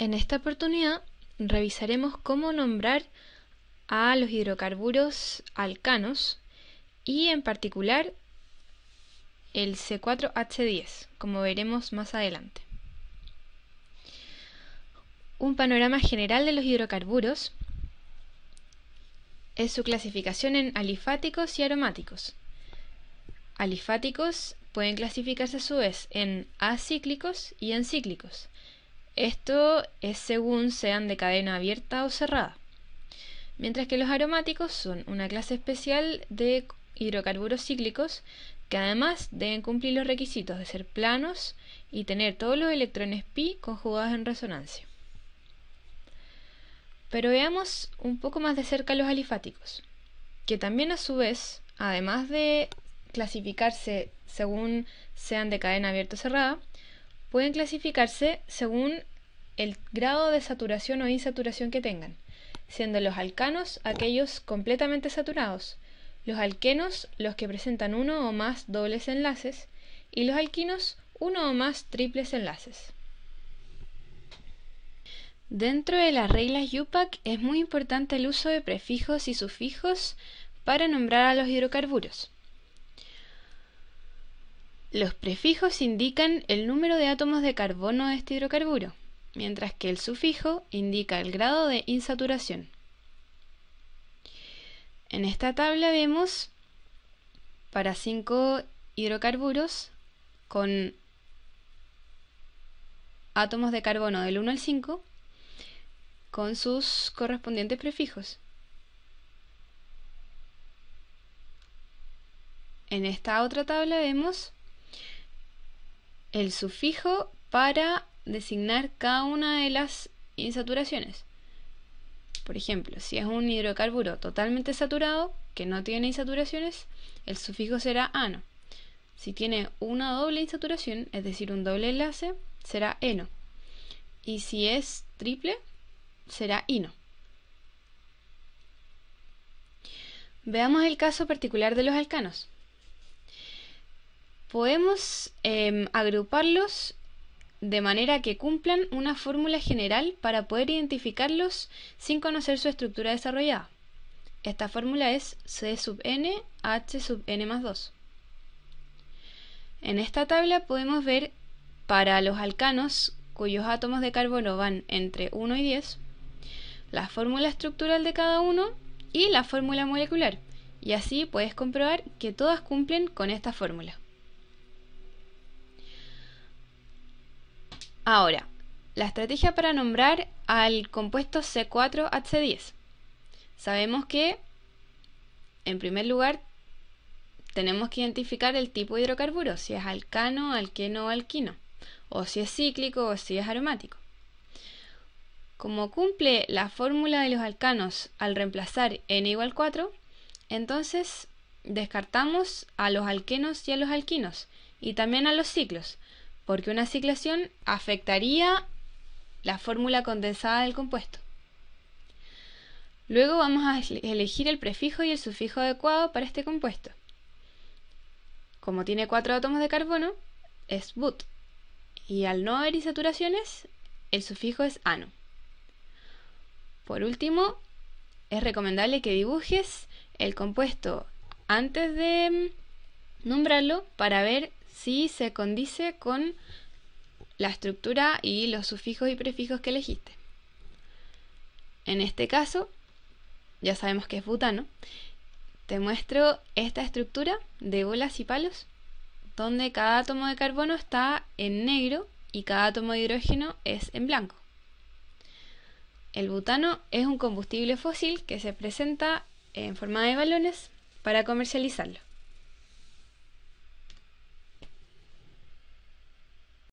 En esta oportunidad revisaremos cómo nombrar a los hidrocarburos alcanos y en particular el C4H10, como veremos más adelante. Un panorama general de los hidrocarburos es su clasificación en alifáticos y aromáticos. Alifáticos pueden clasificarse a su vez en acíclicos y encíclicos, esto es según sean de cadena abierta o cerrada. Mientras que los aromáticos son una clase especial de hidrocarburos cíclicos que además deben cumplir los requisitos de ser planos y tener todos los electrones pi conjugados en resonancia. Pero veamos un poco más de cerca los alifáticos, que también a su vez, además de clasificarse según sean de cadena abierta o cerrada, pueden clasificarse según el grado de saturación o insaturación que tengan, siendo los alcanos aquellos completamente saturados, los alquenos los que presentan uno o más dobles enlaces y los alquinos uno o más triples enlaces. Dentro de las reglas UPAC es muy importante el uso de prefijos y sufijos para nombrar a los hidrocarburos. Los prefijos indican el número de átomos de carbono de este hidrocarburo, mientras que el sufijo indica el grado de insaturación. En esta tabla vemos para 5 hidrocarburos con átomos de carbono del 1 al 5 con sus correspondientes prefijos. En esta otra tabla vemos el sufijo para designar cada una de las insaturaciones. Por ejemplo, si es un hidrocarburo totalmente saturado, que no tiene insaturaciones, el sufijo será ano. Si tiene una doble insaturación, es decir, un doble enlace, será eno. Y si es triple, será ino. Veamos el caso particular de los alcanos podemos em, agruparlos de manera que cumplan una fórmula general para poder identificarlos sin conocer su estructura desarrollada. Esta fórmula es C sub n H sub n más 2. En esta tabla podemos ver para los alcanos cuyos átomos de carbono van entre 1 y 10, la fórmula estructural de cada uno y la fórmula molecular, y así puedes comprobar que todas cumplen con esta fórmula. Ahora, la estrategia para nombrar al compuesto C4H10. Sabemos que, en primer lugar, tenemos que identificar el tipo de hidrocarburo, si es alcano, alqueno o alquino, o si es cíclico o si es aromático. Como cumple la fórmula de los alcanos al reemplazar N igual 4, entonces descartamos a los alquenos y a los alquinos, y también a los ciclos, porque una ciclación afectaría la fórmula condensada del compuesto. Luego vamos a elegir el prefijo y el sufijo adecuado para este compuesto. Como tiene cuatro átomos de carbono, es but, y al no haber insaturaciones, el sufijo es ano. Por último, es recomendable que dibujes el compuesto antes de mm, nombrarlo para ver si se condice con la estructura y los sufijos y prefijos que elegiste. En este caso, ya sabemos que es butano, te muestro esta estructura de bolas y palos, donde cada átomo de carbono está en negro y cada átomo de hidrógeno es en blanco. El butano es un combustible fósil que se presenta en forma de balones para comercializarlo.